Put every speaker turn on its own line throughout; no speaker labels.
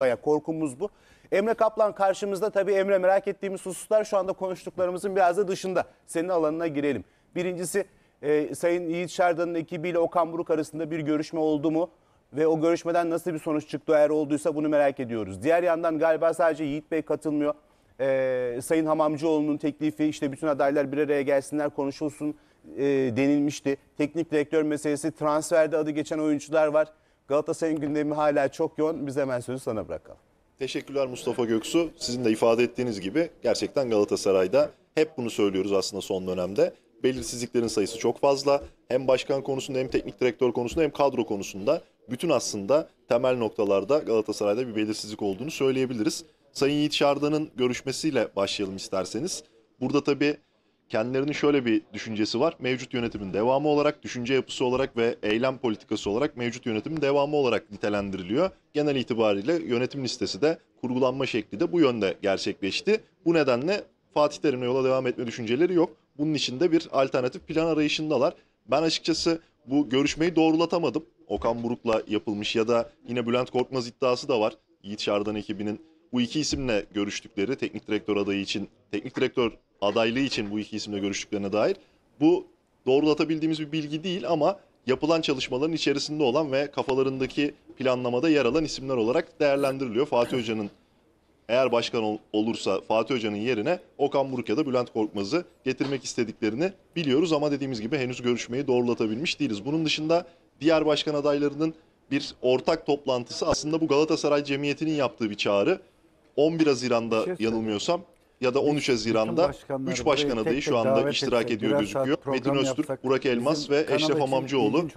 Baya korkumuz bu. Emre Kaplan karşımızda tabii Emre merak ettiğimiz hususlar şu anda konuştuklarımızın biraz da dışında. Senin alanına girelim. Birincisi e, Sayın Yiğit Şardan'ın ekibiyle Okan Buruk arasında bir görüşme oldu mu? Ve o görüşmeden nasıl bir sonuç çıktı eğer olduysa bunu merak ediyoruz. Diğer yandan galiba sadece Yiğit Bey katılmıyor. E, Sayın Hamamcıoğlu'nun teklifi işte bütün adaylar bir araya gelsinler konuşulsun e, denilmişti. Teknik direktör meselesi transferde adı geçen oyuncular var. Galatasaray'ın gündemi hala çok yoğun. Biz hemen sözü sana bırakalım.
Teşekkürler Mustafa Göksu. Sizin de ifade ettiğiniz gibi gerçekten Galatasaray'da hep bunu söylüyoruz aslında son dönemde. Belirsizliklerin sayısı çok fazla. Hem başkan konusunda hem teknik direktör konusunda hem kadro konusunda bütün aslında temel noktalarda Galatasaray'da bir belirsizlik olduğunu söyleyebiliriz. Sayın Yiğit Şarda'nın görüşmesiyle başlayalım isterseniz. Burada tabii kendilerinin şöyle bir düşüncesi var. Mevcut yönetimin devamı olarak, düşünce yapısı olarak ve eylem politikası olarak mevcut yönetimin devamı olarak nitelendiriliyor. Genel itibariyle yönetim listesi de kurgulanma şekli de bu yönde gerçekleşti. Bu nedenle Fatih Terim'le yola devam etme düşünceleri yok. Bunun içinde bir alternatif plan arayışındalar. Ben açıkçası bu görüşmeyi doğrulatamadım. Okan Buruk'la yapılmış ya da yine Bülent Korkmaz iddiası da var. Yiğit Şardan ekibinin bu iki isimle görüştükleri teknik direktör adayı için teknik direktör adaylığı için bu iki isimle görüştüklerine dair. Bu doğrulatabildiğimiz bir bilgi değil ama yapılan çalışmaların içerisinde olan ve kafalarındaki planlamada yer alan isimler olarak değerlendiriliyor. Fatih Hoca'nın eğer başkan ol, olursa Fatih Hoca'nın yerine Okan Buruk ya da Bülent Korkmaz'ı getirmek istediklerini biliyoruz ama dediğimiz gibi henüz görüşmeyi doğrulatabilmiş değiliz. Bunun dışında diğer başkan adaylarının bir ortak toplantısı aslında bu Galatasaray Cemiyeti'nin yaptığı bir çağrı. 11 Haziran'da şey yanılmıyorsam ya da 13 Haziran'da 3 başkan adayı şu anda iştirak ediyor gözüküyor. Metin Öztürk, Burak Elmas ve Eşref Amamcıoğlu,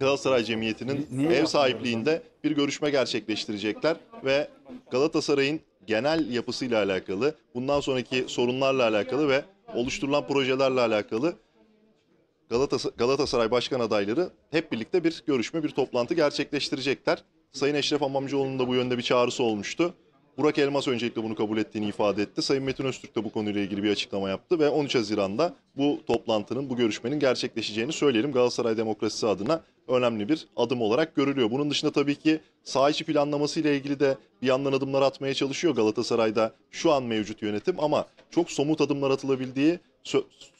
Galatasaray Cemiyeti'nin ev sahipliğinde bir görüşme gerçekleştirecekler ve Galatasaray'ın genel yapısıyla alakalı, bundan sonraki sorunlarla alakalı ve oluşturulan projelerle alakalı Galatasaray Başkan adayları hep birlikte bir görüşme, bir toplantı gerçekleştirecekler. Sayın Eşref Amamcıoğlu'nun da bu yönde bir çağrısı olmuştu. Burak Elmas öncelikle bunu kabul ettiğini ifade etti. Sayın Metin Öztürk de bu konuyla ilgili bir açıklama yaptı ve 13 Haziran'da bu toplantının, bu görüşmenin gerçekleşeceğini söyleyelim. Galatasaray demokrasisi adına önemli bir adım olarak görülüyor. Bunun dışında tabii ki saha içi planlaması ile ilgili de bir yandan adımlar atmaya çalışıyor Galatasaray'da şu an mevcut yönetim ama çok somut adımlar atılabildiği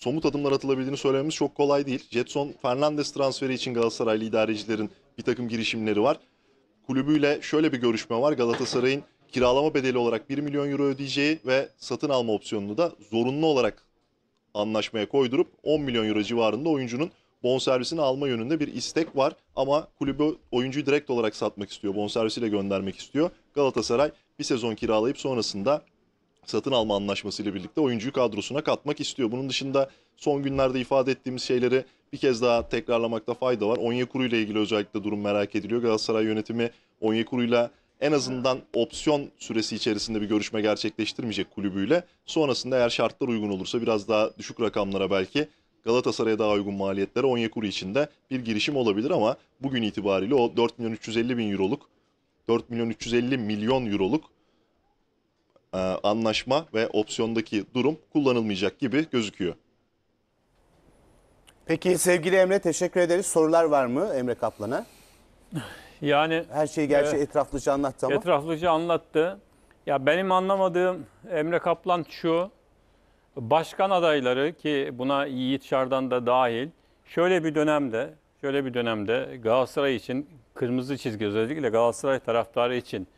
somut adımlar atılabildiğini söylememiz çok kolay değil. Jetson Fernandes transferi için Galatasaraylı idarecilerin bir takım girişimleri var. Kulübüyle şöyle bir görüşme var. Galatasaray'ın kiralama bedeli olarak 1 milyon euro ödeyeceği ve satın alma opsiyonunu da zorunlu olarak anlaşmaya koydurup 10 milyon euro civarında oyuncunun bonservisini alma yönünde bir istek var. Ama kulübü oyuncuyu direkt olarak satmak istiyor, bonservisiyle göndermek istiyor. Galatasaray bir sezon kiralayıp sonrasında satın alma anlaşmasıyla birlikte oyuncuyu kadrosuna katmak istiyor. Bunun dışında son günlerde ifade ettiğimiz şeyleri bir kez daha tekrarlamakta fayda var. Onyekuru ile ilgili özellikle durum merak ediliyor. Galatasaray yönetimi Onyekuru ile en azından opsiyon süresi içerisinde bir görüşme gerçekleştirmeyecek kulübüyle. Sonrasında eğer şartlar uygun olursa biraz daha düşük rakamlara belki Galatasaray'a daha uygun maliyetlere Onyekuru için de bir girişim olabilir ama bugün itibariyle o 4 milyon 350 bin euroluk 4 milyon 350 milyon euroluk e, anlaşma ve opsiyondaki durum kullanılmayacak gibi gözüküyor.
Peki sevgili Emre teşekkür ederiz. Sorular var mı Emre Kaplan'a?
Yani her şeyi gerçi e,
etraflıca anlattı ama. Etraflıca
anlattı. Ya benim anlamadığım Emre Kaplan şu. Başkan adayları ki buna Yiğit Şardan da dahil. Şöyle bir dönemde, şöyle bir dönemde Galatasaray için kırmızı çizgi özellikle Galatasaray taraftarı için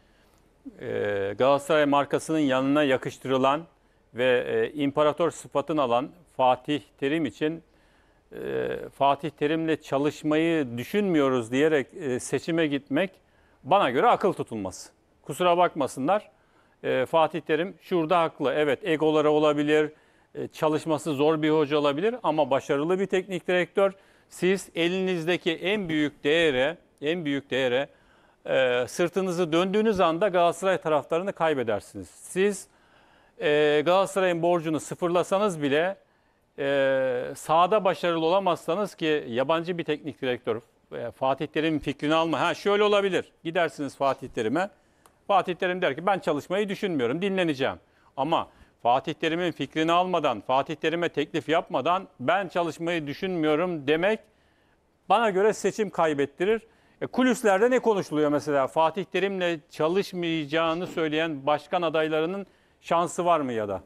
e, Galatasaray markasının yanına yakıştırılan ve e, imparator sıfatını alan Fatih Terim için e, Fatih Terim'le çalışmayı düşünmüyoruz diyerek e, seçime gitmek bana göre akıl tutulması. Kusura bakmasınlar. E, Fatih Terim şurada haklı. Evet egoları olabilir, çalışması zor bir hoca olabilir ama başarılı bir teknik direktör. Siz elinizdeki en büyük değere, en büyük değere sırtınızı döndüğünüz anda Galatasaray taraftarını kaybedersiniz. Siz Galatasaray'ın borcunu sıfırlasanız bile e, sahada başarılı olamazsanız ki yabancı bir teknik direktör e, Fatih Terim'in fikrini alma. Ha şöyle olabilir. Gidersiniz Fatih Terim'e. Fatih Terim der ki ben çalışmayı düşünmüyorum, dinleneceğim. Ama Fatih Terim'in fikrini almadan, Fatih Terim'e teklif yapmadan ben çalışmayı düşünmüyorum demek bana göre seçim kaybettirir. E, kulüslerde ne konuşuluyor mesela? Fatih Terim'le çalışmayacağını söyleyen başkan adaylarının şansı var mı ya da?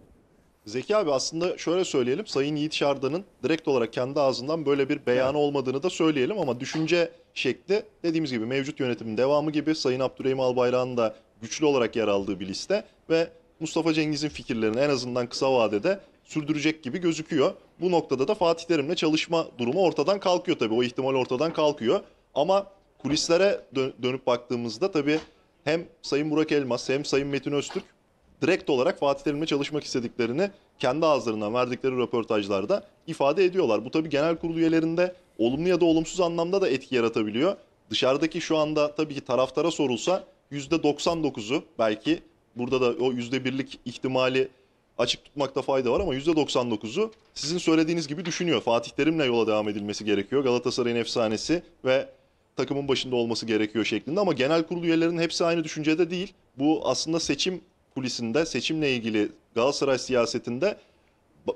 Zeki abi aslında şöyle söyleyelim. Sayın Yiğit Şarda'nın direkt olarak kendi ağzından böyle bir beyanı olmadığını da söyleyelim ama düşünce şekli dediğimiz gibi mevcut yönetimin devamı gibi Sayın Abdurrahim Albayrak'ın da güçlü olarak yer aldığı bir liste ve Mustafa Cengiz'in fikirlerini en azından kısa vadede sürdürecek gibi gözüküyor. Bu noktada da Fatih Terim'le çalışma durumu ortadan kalkıyor tabii. O ihtimal ortadan kalkıyor. Ama kulislere dönüp baktığımızda tabii hem Sayın Burak Elmas hem Sayın Metin Öztürk direkt olarak Fatih Terim'le çalışmak istediklerini kendi ağızlarından verdikleri röportajlarda ifade ediyorlar. Bu tabii genel kurul üyelerinde olumlu ya da olumsuz anlamda da etki yaratabiliyor. Dışarıdaki şu anda tabii ki taraftara sorulsa %99'u belki burada da o %1'lik ihtimali açık tutmakta fayda var ama %99'u sizin söylediğiniz gibi düşünüyor. Fatih Terim'le yola devam edilmesi gerekiyor. Galatasaray'ın efsanesi ve takımın başında olması gerekiyor şeklinde ama genel kurul üyelerinin hepsi aynı düşüncede değil. Bu aslında seçim kulisinde seçimle ilgili Galatasaray siyasetinde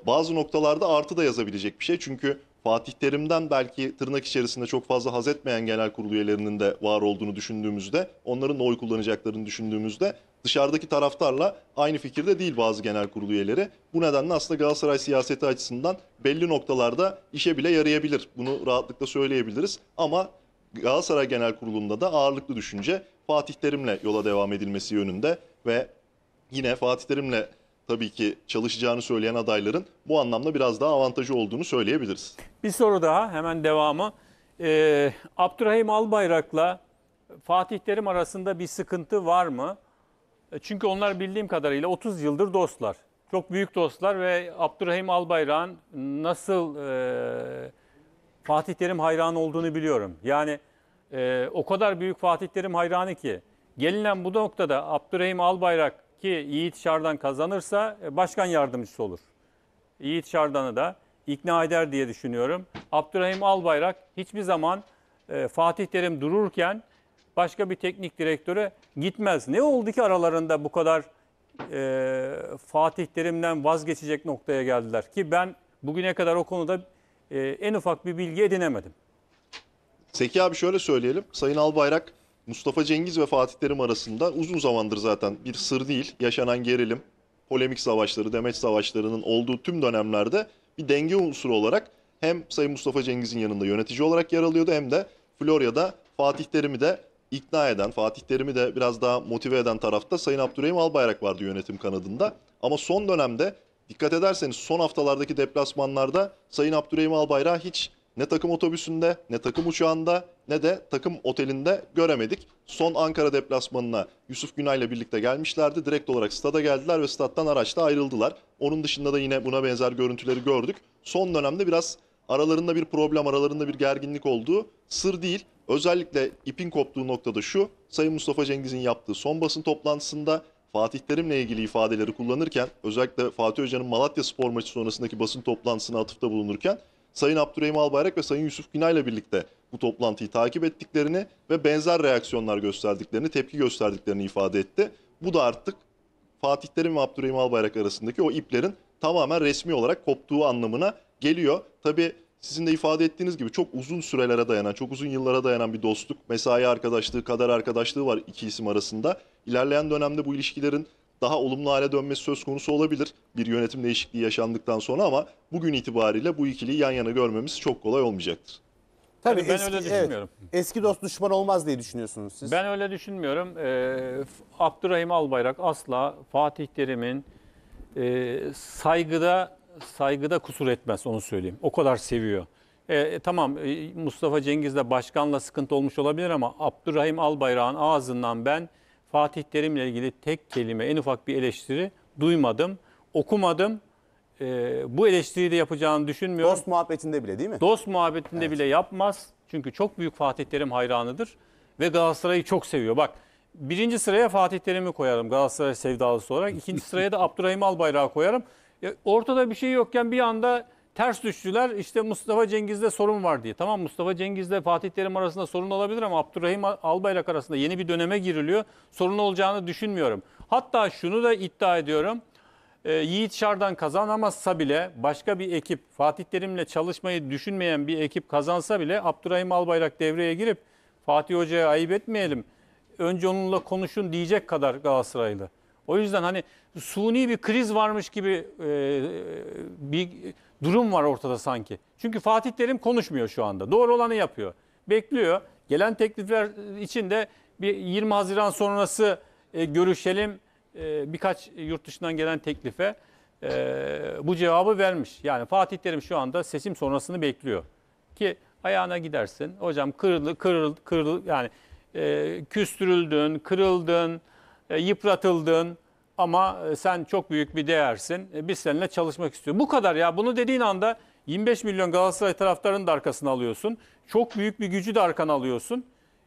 bazı noktalarda artı da yazabilecek bir şey. Çünkü Fatih Terim'den belki tırnak içerisinde çok fazla haz etmeyen genel kurul üyelerinin de var olduğunu düşündüğümüzde, onların da oy kullanacaklarını düşündüğümüzde dışarıdaki taraftarla aynı fikirde değil bazı genel kurul üyeleri. Bu nedenle aslında Galatasaray siyaseti açısından belli noktalarda işe bile yarayabilir. Bunu rahatlıkla söyleyebiliriz. Ama Galatasaray Genel Kurulu'nda da ağırlıklı düşünce Fatih Terim'le yola devam edilmesi yönünde ve yine Fatih Terim'le tabii ki çalışacağını söyleyen adayların bu anlamda biraz daha avantajı olduğunu söyleyebiliriz.
Bir soru daha hemen devamı. Ee, Abdurrahim Albayrak'la Fatih Terim arasında bir sıkıntı var mı? E, çünkü onlar bildiğim kadarıyla 30 yıldır dostlar. Çok büyük dostlar ve Abdurrahim Albayrak'ın nasıl e, Fatih Terim hayranı olduğunu biliyorum. Yani e, o kadar büyük Fatih Terim hayranı ki gelinen bu noktada Abdurrahim Albayrak ki Yiğit Şardan kazanırsa e, başkan yardımcısı olur. Yiğit Şardan'ı da ikna eder diye düşünüyorum. Abdurrahim Albayrak hiçbir zaman e, Fatih Terim dururken başka bir teknik direktöre gitmez. Ne oldu ki aralarında bu kadar e, Fatih Terim'den vazgeçecek noktaya geldiler? Ki ben bugüne kadar o konuda e, en ufak bir bilgi edinemedim.
Seki abi şöyle söyleyelim. Sayın Albayrak Mustafa Cengiz ve Fatih Terim arasında uzun zamandır zaten bir sır değil yaşanan gerilim, polemik savaşları, demet savaşlarının olduğu tüm dönemlerde bir denge unsuru olarak hem Sayın Mustafa Cengiz'in yanında yönetici olarak yer alıyordu hem de Florya'da Fatih Terim'i de ikna eden, Fatih Terim'i de biraz daha motive eden tarafta Sayın Abdurrahim Albayrak vardı yönetim kanadında. Ama son dönemde dikkat ederseniz son haftalardaki deplasmanlarda Sayın Abdurrahim Albayrak hiç ne takım otobüsünde, ne takım uçağında, ne de takım otelinde göremedik. Son Ankara deplasmanına Yusuf ile birlikte gelmişlerdi. Direkt olarak stada geldiler ve stat'tan araçta ayrıldılar. Onun dışında da yine buna benzer görüntüleri gördük. Son dönemde biraz aralarında bir problem, aralarında bir gerginlik olduğu sır değil. Özellikle ipin koptuğu noktada şu, Sayın Mustafa Cengiz'in yaptığı son basın toplantısında Fatih Terim'le ilgili ifadeleri kullanırken, özellikle Fatih Hoca'nın Malatya spor maçı sonrasındaki basın toplantısına atıfta bulunurken Sayın Abdurrahim Albayrak ve Sayın Yusuf Günay ile birlikte bu toplantıyı takip ettiklerini ve benzer reaksiyonlar gösterdiklerini, tepki gösterdiklerini ifade etti. Bu da artık Fatih Terim ve Abdurrahim Albayrak arasındaki o iplerin tamamen resmi olarak koptuğu anlamına geliyor. Tabii sizin de ifade ettiğiniz gibi çok uzun sürelere dayanan, çok uzun yıllara dayanan bir dostluk, mesai arkadaşlığı, kadar arkadaşlığı var iki isim arasında. İlerleyen dönemde bu ilişkilerin daha olumlu hale dönmesi söz konusu olabilir bir yönetim değişikliği yaşandıktan sonra ama bugün itibariyle bu ikiliyi yan yana görmemiz çok kolay olmayacaktır.
Tabii yani ben eski, öyle düşünmüyorum.
Evet, eski dost düşman olmaz diye düşünüyorsunuz siz.
Ben öyle düşünmüyorum. Ee, Abdurrahim Albayrak asla Fatih Terim'in e, saygıda saygıda kusur etmez onu söyleyeyim. O kadar seviyor. E, e tamam e, Mustafa Cengiz de başkanla sıkıntı olmuş olabilir ama Abdurrahim Albayrak'ın ağzından ben Fatih Terim'le ilgili tek kelime, en ufak bir eleştiri duymadım, okumadım. E, bu eleştiriyi de yapacağını düşünmüyorum. Dost muhabbetinde bile değil mi? Dost muhabbetinde evet. bile yapmaz. Çünkü çok büyük Fatih Terim hayranıdır ve Galatasaray'ı çok seviyor. Bak birinci sıraya Fatih Terim'i koyarım Galatasaray sevdalısı olarak. İkinci sıraya da Abdurrahim Albayrak'ı koyarım. Ya, ortada bir şey yokken bir anda ters düştüler. İşte Mustafa Cengiz'de sorun var diye. Tamam Mustafa Cengiz'de Fatih Terim arasında sorun olabilir ama Abdurrahim Albayrak arasında yeni bir döneme giriliyor. Sorun olacağını düşünmüyorum. Hatta şunu da iddia ediyorum. E, Yiğit Şardan kazanamazsa bile başka bir ekip Fatih Terim'le çalışmayı düşünmeyen bir ekip kazansa bile Abdurrahim Albayrak devreye girip Fatih Hoca'ya ayıp etmeyelim. Önce onunla konuşun diyecek kadar Galatasaraylı. O yüzden hani suni bir kriz varmış gibi e, e bir durum var ortada sanki. Çünkü Fatih Terim konuşmuyor şu anda. Doğru olanı yapıyor. Bekliyor. Gelen teklifler için de bir 20 Haziran sonrası e, görüşelim e, birkaç yurt dışından gelen teklife e, bu cevabı vermiş. Yani Fatih Terim şu anda seçim sonrasını bekliyor. Ki ayağına gidersin. Hocam kırıldı, kırıldı, kırıldı yani e, küstürüldün, kırıldın, e, yıpratıldın ama e, sen çok büyük bir değersin. E, biz seninle çalışmak istiyoruz. Bu kadar ya. Bunu dediğin anda 25 milyon Galatasaray taraftarını da arkasına alıyorsun. Çok büyük bir gücü de arkana alıyorsun.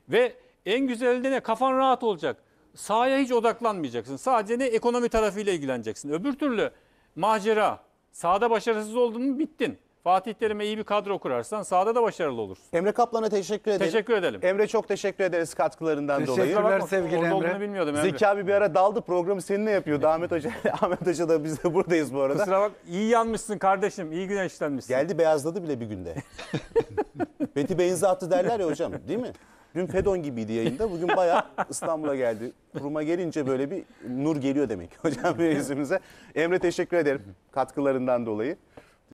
Ve en güzeli de ne? Kafan rahat olacak. Sahaya hiç odaklanmayacaksın. Sadece ne? Ekonomi tarafıyla ilgileneceksin. Öbür türlü macera. Sahada başarısız oldun mu bittin. Fatih Terim'e iyi bir kadro kurarsan sahada da başarılı olursun.
Emre Kaplan'a teşekkür edelim. Teşekkür edelim. Emre çok teşekkür ederiz katkılarından Teşekkürler dolayı. Teşekkürler sevgili Orada Emre. bilmiyordum Emre. Zeki abi bir ara daldı programı seninle yapıyordu Ahmet Hoca. Ahmet Hoca da biz de buradayız bu arada. Kusura bak iyi yanmışsın kardeşim iyi güneşlenmişsin. Geldi beyazladı bile bir günde. Beti benzi attı derler ya hocam değil mi? Dün Fedon gibiydi yayında. Bugün bayağı İstanbul'a geldi. Kuruma gelince böyle bir nur geliyor demek hocam yüzümüze. Emre teşekkür ederim katkılarından dolayı.